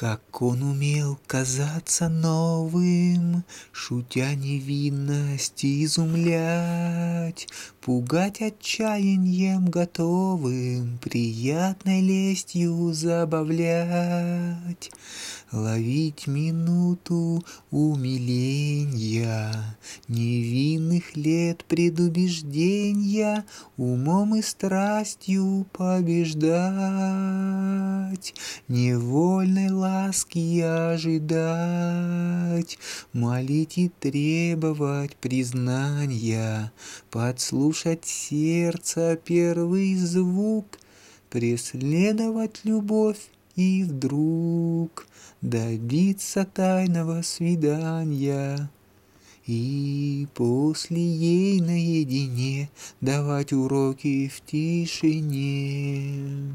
Как он умел казаться новым, Шутя невинность изумлять, Пугать отчаянием готовым, Приятной лестью забавлять, Ловить минуту умиления, Невинных лет предубеждения, Умом и страстью побеждать ждать, невольной ласки ожидать, молить и требовать признания, подслушать сердце первый звук, преследовать любовь и вдруг добиться тайного свидания. И после ей наедине давать уроки в тишине.